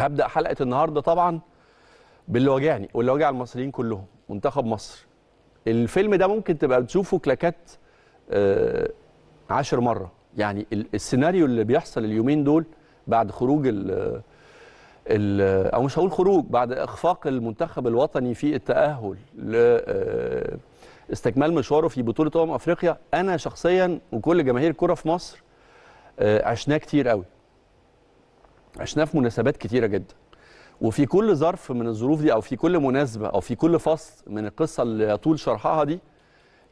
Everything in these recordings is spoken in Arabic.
هبدا حلقه النهارده طبعا باللي واجعني واللي واجع المصريين كلهم منتخب مصر الفيلم ده ممكن تبقى تشوفه كلاكات آه، عشر مره يعني السيناريو اللي بيحصل اليومين دول بعد خروج ال او مش هقول خروج بعد اخفاق المنتخب الوطني في التاهل لاستكمال آه، مشواره في بطوله امم افريقيا انا شخصيا وكل جماهير الكره في مصر آه، عشناه كتير قوي عشناه في مناسبات كتيره جدا وفي كل ظرف من الظروف دي او في كل مناسبه او في كل فصل من القصه اللي يطول شرحها دي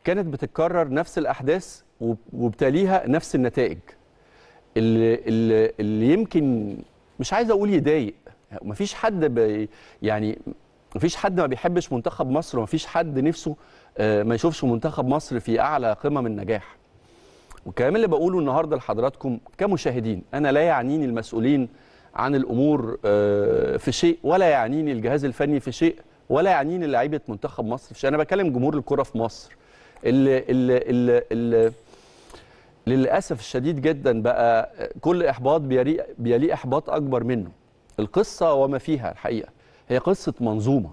كانت بتتكرر نفس الاحداث وبتاليها نفس النتائج اللي, اللي, اللي يمكن مش عايز اقول يضايق مفيش حد يعني مفيش حد ما بيحبش منتخب مصر ومفيش حد نفسه آه، ما يشوفش منتخب مصر في اعلى قمه من النجاح والكلام اللي بقوله النهارده لحضراتكم كمشاهدين انا لا يعنيني المسؤولين عن الامور آه، في شيء ولا يعنيني الجهاز الفني في شيء ولا يعنيني لعيبه منتخب مصر في شيء انا بكلم جمهور الكره في مصر اللي اللي اللي اللي للاسف الشديد جدا بقى كل احباط بيلي احباط اكبر منه القصه وما فيها الحقيقه هي قصه منظومه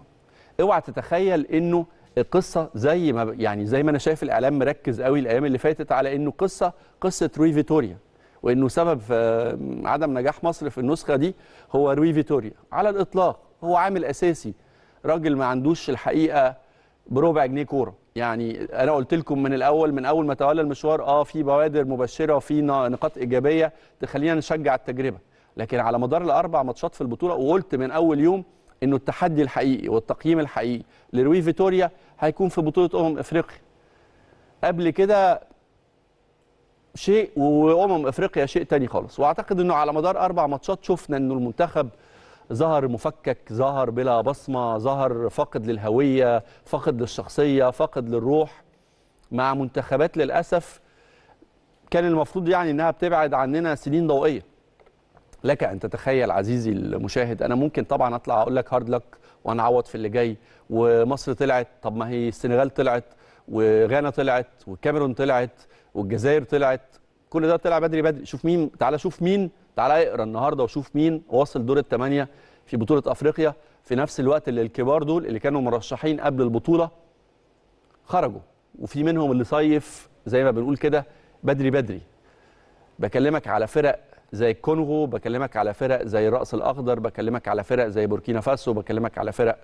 اوعى تتخيل انه القصه زي ما يعني زي ما انا شايف الاعلام مركز قوي الايام اللي فاتت على انه قصه قصه روي فيتوريا وانه سبب آه، عدم نجاح مصر في النسخه دي هو روي فيتوريا على الاطلاق هو عامل اساسي راجل ما عندوش الحقيقه بربع جنيه كوره يعني انا قلت لكم من الاول من اول ما تولى المشوار اه في بوادر مبشره وفي نقاط ايجابيه تخلينا نشجع التجربه لكن على مدار الاربع ماتشات في البطوله وقلت من اول يوم انه التحدي الحقيقي والتقييم الحقيقي لروي فيتوريا هيكون في بطوله امم افريقيا قبل كده شيء وامم افريقيا شيء تاني خالص واعتقد انه على مدار اربع ماتشات شفنا انه المنتخب ظهر مفكك ظهر بلا بصمه ظهر فاقد للهويه فاقد للشخصيه فاقد للروح مع منتخبات للاسف كان المفروض يعني انها بتبعد عننا سنين ضوئيه لك ان تتخيل عزيزي المشاهد انا ممكن طبعا اطلع اقول لك هارد لك وهنعوض في اللي جاي ومصر طلعت طب ما هي السنغال طلعت وغانا طلعت والكاميرون طلعت والجزائر طلعت كل ده طلع بدري بدري شوف مين تعالى شوف مين تعالى اقرا النهارده وشوف مين واصل دور الثمانيه في بطوله افريقيا في نفس الوقت اللي الكبار دول اللي كانوا مرشحين قبل البطوله خرجوا وفي منهم اللي صيف زي ما بنقول كده بدري بدري بكلمك على فرق زي الكونغو بكلمك على فرق زي الرأس الأخضر بكلمك على فرق زي بوركينا فاسو بكلمك على فرق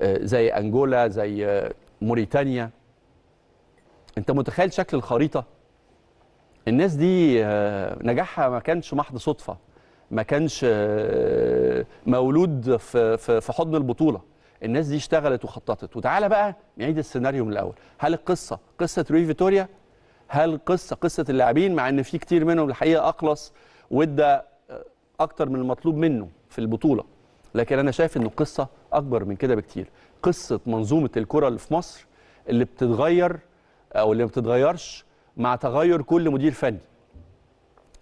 آه، زي أنجولا زي آه، موريتانيا انت متخيل شكل الخريطه الناس دي آه، نجاحها ما كانش محض صدفه ما كانش آه، مولود في في حضن البطوله الناس دي اشتغلت وخططت وتعالى بقى نعيد السيناريو من الاول هل القصه قصه ري فيتوريا هل القصه قصه اللاعبين مع ان في كتير منهم الحقيقه اقلص وادى آه، اكتر من المطلوب منه في البطوله لكن انا شايف ان القصه اكبر من كده بكتير قصه منظومه الكره اللي في مصر اللي بتتغير او آه، اللي ما بتتغيرش مع تغير كل مدير فني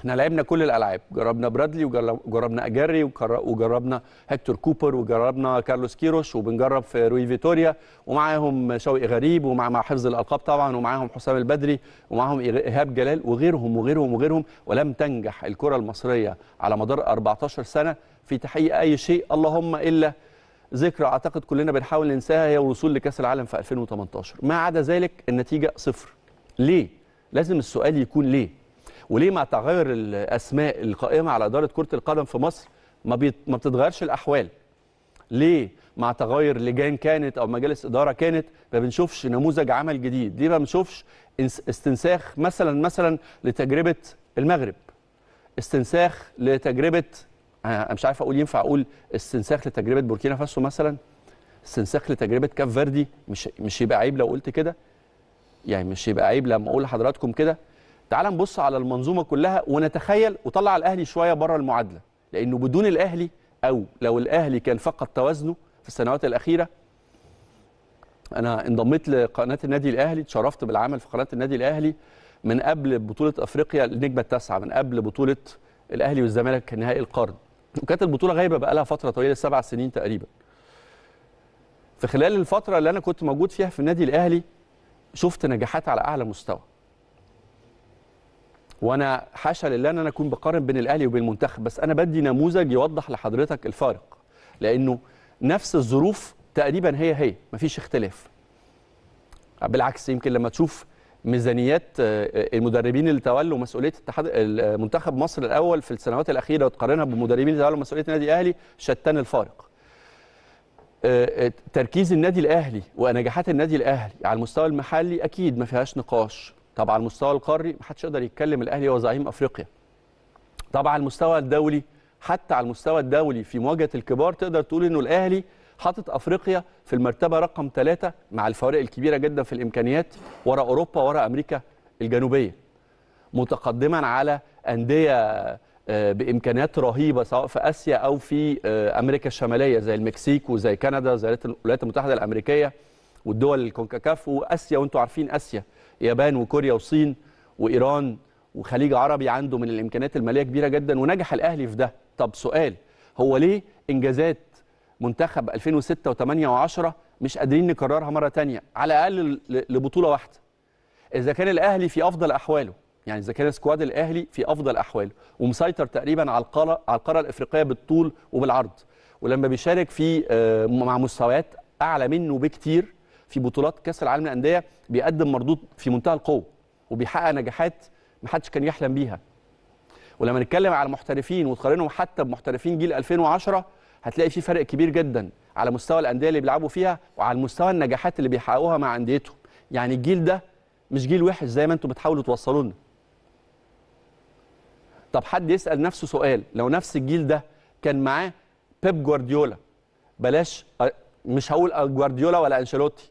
احنا لعبنا كل الالعاب جربنا برادلي وجربنا اجاري وجربنا هيكتور كوبر وجربنا كارلوس كيروش وبنجرب في روي فيتوريا ومعاهم شوقي غريب ومع مع حفظ الالقاب طبعا ومعاهم حسام البدري ومعاهم ايهاب جلال وغيرهم وغيرهم وغيرهم ولم تنجح الكره المصريه على مدار 14 سنه في تحقيق اي شيء اللهم الا ذكرى اعتقد كلنا بنحاول ننساها هي الوصول لكاس العالم في 2018 ما عدا ذلك النتيجه صفر ليه لازم السؤال يكون ليه وليه مع تغير الاسماء القائمه على اداره كره القدم في مصر ما, بيت... ما بتتغيرش الاحوال ليه مع تغير لجان كانت او مجالس اداره كانت ما بنشوفش نموذج عمل جديد ليه ما بنشوفش استنساخ مثلا مثلا لتجربه المغرب استنساخ لتجربه انا آه، مش عارف اقول ينفع اقول استنساخ لتجربه بوركينا فاسو مثلا استنساخ لتجربه كاف فيردي مش مش يبقى عيب لو قلت كده يعني مش يبقى عيب لما اقول لحضراتكم كده تعال نبص على المنظومه كلها ونتخيل وطلع الاهلي شويه بره المعادله لانه بدون الاهلي او لو الاهلي كان فقد توازنه في السنوات الاخيره انا انضميت لقناه النادي الاهلي اتشرفت بالعمل في قناه النادي الاهلي من قبل بطوله افريقيا النجمه التاسعه من قبل بطوله الاهلي والزمالك نهائي القرن وكانت البطوله غايبه بقى لها فتره طويله سبع سنين تقريبا في خلال الفتره اللي انا كنت موجود فيها في النادي الاهلي شفت نجاحات على اعلى مستوى وانا حاشا لله ان انا اكون بقارن بين الاهلي وبين المنتخب بس انا بدي نموذج يوضح لحضرتك الفارق لانه نفس الظروف تقريبا هي هي مفيش اختلاف بالعكس يمكن لما تشوف ميزانيات آه، آه، المدربين اللي تولوا مسؤوليه اتحاد آه، منتخب مصر الاول في السنوات الاخيره وتقارنها بمدربين اللي تولوا مسؤوليه النادي الاهلي شتان الفارق. تركيز النادي الاهلي ونجاحات النادي الاهلي على المستوى المحلي اكيد ما فيهاش نقاش، طبعا على المستوى القاري ما حدش يقدر يتكلم الاهلي هو زعيم افريقيا. طبعا على المستوى الدولي حتى على المستوى الدولي في مواجهه الكبار تقدر تقول انه الاهلي حاطط افريقيا في المرتبه رقم ثلاثة مع الفوارق الكبيره جدا في الامكانيات ورا اوروبا ورا امريكا الجنوبيه متقدما على انديه آه، بامكانيات رهيبه سواء في اسيا او في آه، امريكا الشماليه زي المكسيك وزي كندا زي الولايات المتحده الامريكيه والدول الكونكاكاف واسيا وانتم عارفين اسيا يابان وكوريا وصين وايران وخليج عربي عنده من الامكانيات الماليه كبيره جدا ونجح الاهلي في ده طب سؤال هو ليه انجازات منتخب 2006 و8 و10 مش قادرين نكررها مره ثانيه على الاقل لبطوله واحده اذا كان الاهلي في افضل احواله يعني اذا كان سكواد الاهلي في افضل احواله ومسيطر تقريبا على القاره على القاره الافريقيه بالطول وبالعرض ولما بيشارك في آه، مع مستويات اعلى منه بكتير في بطولات كاس العالم للانديه بيقدم مردود في منتهى القوه وبيحقق نجاحات ما حدش كان يحلم بيها ولما نتكلم على المحترفين وتقارنهم حتى بمحترفين جيل 2010 هتلاقي في فرق كبير جدا على مستوى الانديه اللي بيلعبوا فيها وعلى مستوى النجاحات اللي بيحققوها مع انديتهم يعني الجيل ده مش جيل وحش زي ما انتم بتحاولوا توصلوا لنا طب حد يسال نفسه سؤال لو نفس الجيل ده كان معاه بيب جوارديولا بلاش مش هقول جوارديولا ولا انشيلوتي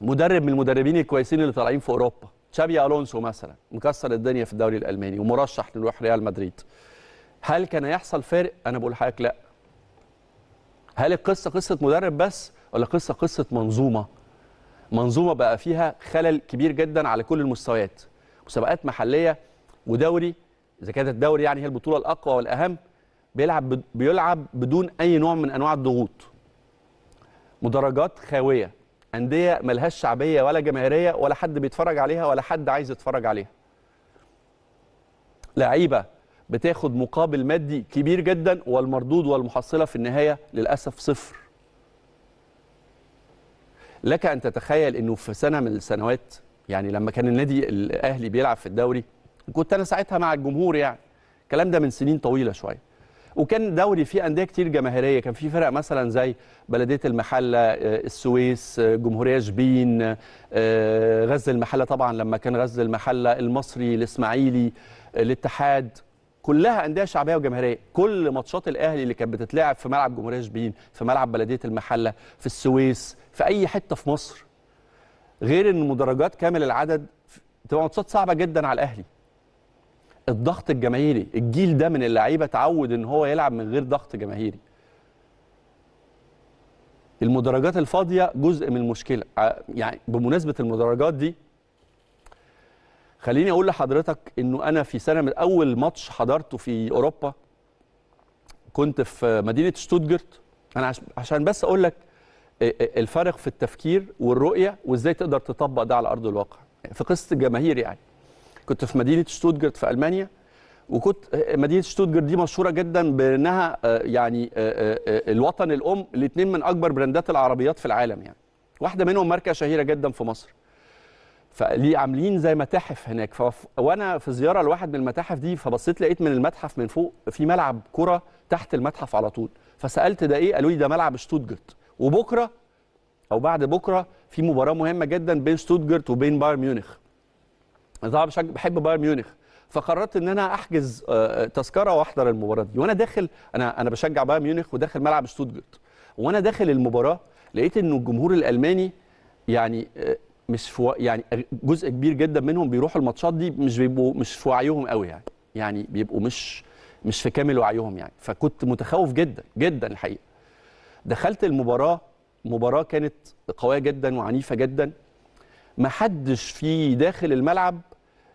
مدرب من المدربين الكويسين اللي طالعين في اوروبا تشابي الونسو مثلا مكسر الدنيا في الدوري الالماني ومرشح لروح ريال مدريد هل كان هيحصل فارق؟ انا بقول لحضرتك لا هل القصه قصه مدرب بس ولا قصه قصه منظومه منظومه بقى فيها خلل كبير جدا على كل المستويات مسابقات محليه ودوري اذا كانت الدوري يعني هي البطوله الاقوى والاهم بيلعب بيلعب بدون اي نوع من انواع الضغوط مدرجات خاويه انديه ملهاش شعبيه ولا جماهيريه ولا حد بيتفرج عليها ولا حد عايز يتفرج عليها لعيبه بتاخد مقابل مادي كبير جدا والمردود والمحصلة في النهاية للأسف صفر لك أن تتخيل أنه في سنة من السنوات يعني لما كان النادي الأهلي بيلعب في الدوري وكنت أنا ساعتها مع الجمهور يعني الكلام ده من سنين طويلة شوية وكان دوري فيه أندية كتير جماهيرية كان فيه فرق مثلا زي بلدية المحلة آه، السويس آه، جمهورية شبين آه، غزل المحلة طبعا لما كان غزل المحلة المصري الإسماعيلي الاتحاد كلها انديه شعبيه وجماهيريه كل ماتشات الاهلي اللي كانت بتتلعب في ملعب جمهوريه شبين في ملعب بلديه المحله في السويس في اي حته في مصر غير ان مدرجات كامل العدد تبقى ماتشات صعبه جدا على الاهلي الضغط الجماهيري الجيل ده من اللعيبه اتعود ان هو يلعب من غير ضغط جماهيري المدرجات الفاضيه جزء من المشكله يعني بمناسبه المدرجات دي خليني اقول لحضرتك انه انا في سنه من اول ماتش حضرته في اوروبا كنت في مدينه شتوتجرت انا عشان بس اقول لك الفرق في التفكير والرؤيه وازاي تقدر تطبق ده على ارض الواقع في قصه الجماهير يعني كنت في مدينه شتوتجرت في المانيا وكنت مدينه شتوتجرت دي مشهوره جدا بانها يعني الوطن الام لاثنين من اكبر براندات العربيات في العالم يعني واحده منهم ماركه شهيره جدا في مصر فليه عاملين زي متاحف هناك وانا في زياره لواحد من المتاحف دي فبصيت لقيت من المتحف من فوق في ملعب كره تحت المتحف على طول فسالت ده ايه قالوا لي ده ملعب شتوتجرت وبكره او بعد بكره في مباراه مهمه جدا بين شتوتجرت وبين بايرن ميونخ انا طبعا بحب بايرن ميونخ فقررت ان انا احجز آه، آه، تذكره واحضر المباراه دي وانا داخل انا انا بشجع بايرن ميونخ وداخل ملعب شتوتجرت وانا داخل المباراه لقيت انه الجمهور الالماني يعني آه، مش في يعني جزء كبير جدا منهم بيروحوا الماتشات دي مش بيبقوا مش في وعيهم قوي يعني يعني بيبقوا مش مش في كامل وعيهم يعني فكنت متخوف جدا جدا الحقيقه دخلت المباراه مباراه كانت قويه جدا وعنيفه جدا ما حدش في داخل الملعب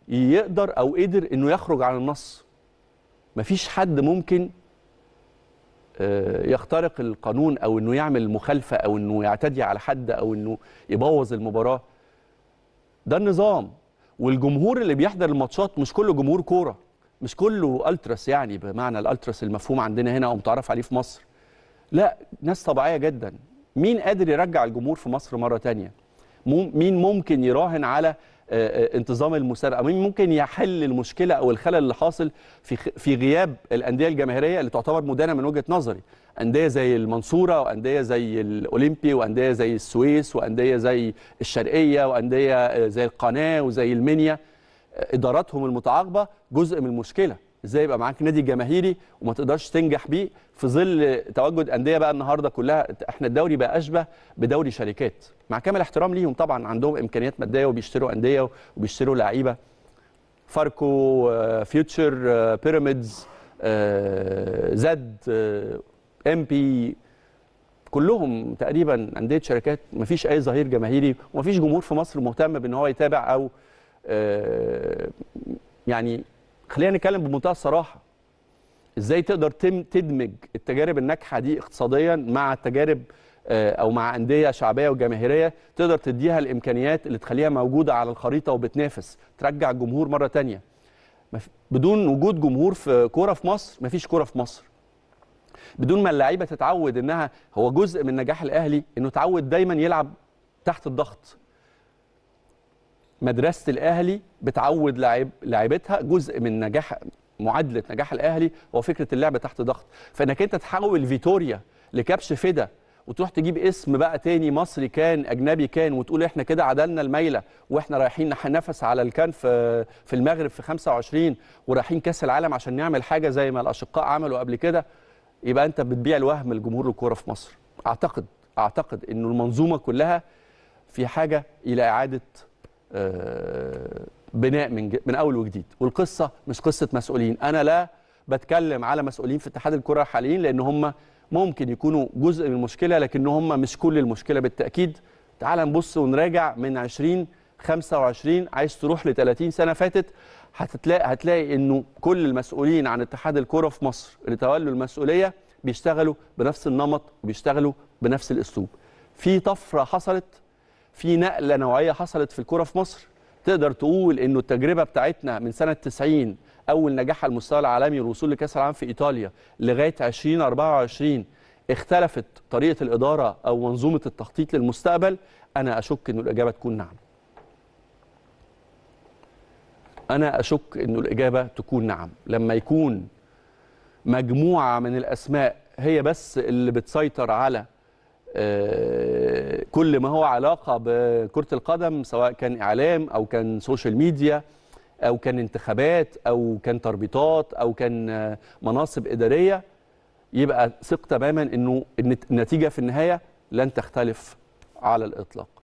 يقدر او قدر انه يخرج عن النص مفيش حد ممكن آه، يخترق القانون او انه يعمل مخالفه او انه يعتدي على حد او انه يبوظ المباراه ده النظام والجمهور اللي بيحضر الماتشات مش كله جمهور كوره مش كله التراس يعني بمعنى الالتراس المفهوم عندنا هنا او متعرف عليه في مصر لا ناس طبيعيه جدا مين قادر يرجع الجمهور في مصر مره تانية مين ممكن يراهن على آه، آه، انتظام المسابقه مين ممكن يحل المشكله او الخلل اللي حاصل في في غياب الانديه الجماهيريه اللي تعتبر مدانه من وجهه نظري انديه زي المنصوره وانديه زي الاولمبي وانديه زي السويس وانديه زي الشرقيه وانديه آه، زي القناه وزي المنيا اداراتهم المتعاقبه جزء من المشكله ازاي يبقى معاك نادي جماهيري وما تقدرش تنجح بيه في ظل تواجد انديه بقى النهارده كلها احنا الدوري بقى اشبه بدوري شركات مع كامل احترام ليهم طبعا عندهم امكانيات ماديه وبيشتروا انديه وبيشتروا لعيبه فاركو آه، فيوتشر آه، بيراميدز آه، زد ام بي كلهم تقريبا انديه شركات مفيش اي ظهير جماهيري ومفيش جمهور في مصر مهتم بان هو يتابع او يعني خلينا نتكلم بمنتهى الصراحه ازاي تقدر تدمج التجارب الناجحه دي اقتصاديا مع تجارب آه، او مع انديه شعبيه وجماهيريه تقدر تديها الامكانيات اللي تخليها موجوده على الخريطه وبتنافس ترجع الجمهور مره تانية بدون وجود جمهور في كوره في مصر مفيش كوره في مصر بدون ما اللعيبه تتعود انها هو جزء من نجاح الاهلي انه تعود دايما يلعب تحت الضغط مدرسه الاهلي بتعود لاعب لاعيبتها جزء من نجاح معادله نجاح الاهلي هو فكره اللعب تحت ضغط فانك انت تحول فيتوريا لكبش فدا وتروح تجيب اسم بقى تاني مصري كان اجنبي كان وتقول احنا كده عدلنا الميله واحنا رايحين ننافس على الكان آه، في في المغرب في 25 ورايحين كاس العالم عشان نعمل حاجه زي ما الاشقاء عملوا قبل كده يبقى انت بتبيع الوهم لجمهور الكوره في مصر اعتقد اعتقد انه المنظومه كلها في حاجه الى اعاده آه، بناء من من اول وجديد والقصه مش قصه مسؤولين انا لا بتكلم على مسؤولين في اتحاد الكره حاليا لان هم ممكن يكونوا جزء من المشكله لكن هم مش كل المشكله بالتاكيد تعال نبص ونراجع من 20 25 عايز تروح ل 30 سنه فاتت هتلاقي هتلاقي انه كل المسؤولين عن اتحاد الكره في مصر اللي تولوا المسؤوليه بيشتغلوا بنفس النمط وبيشتغلوا بنفس الاسلوب في طفره حصلت في نقله نوعيه حصلت في الكوره في مصر تقدر تقول انه التجربه بتاعتنا من سنه 90 اول نجاح على المستوى العالمي والوصول لكاس العالم في ايطاليا لغايه 2024 اختلفت طريقه الاداره او منظومه التخطيط للمستقبل انا اشك انه الاجابه تكون نعم انا اشك انه الاجابه تكون نعم لما يكون مجموعه من الاسماء هي بس اللي بتسيطر على آه، كل ما هو علاقه بكره القدم سواء كان اعلام او كان سوشيال ميديا او كان انتخابات او كان تربيطات او كان مناصب اداريه يبقى ثق تماما انه النتيجه في النهايه لن تختلف على الاطلاق